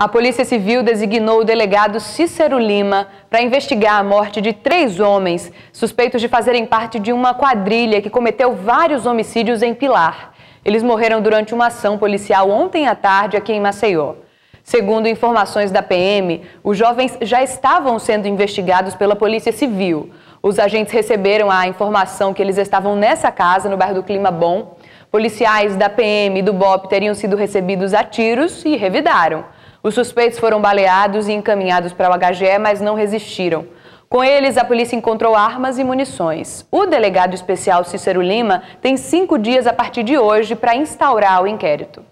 A Polícia Civil designou o delegado Cícero Lima para investigar a morte de três homens suspeitos de fazerem parte de uma quadrilha que cometeu vários homicídios em Pilar. Eles morreram durante uma ação policial ontem à tarde aqui em Maceió. Segundo informações da PM, os jovens já estavam sendo investigados pela Polícia Civil. Os agentes receberam a informação que eles estavam nessa casa, no bairro do Clima Bom. Policiais da PM e do BOP teriam sido recebidos a tiros e revidaram. Os suspeitos foram baleados e encaminhados para o HGE, mas não resistiram. Com eles, a polícia encontrou armas e munições. O delegado especial Cícero Lima tem cinco dias a partir de hoje para instaurar o inquérito.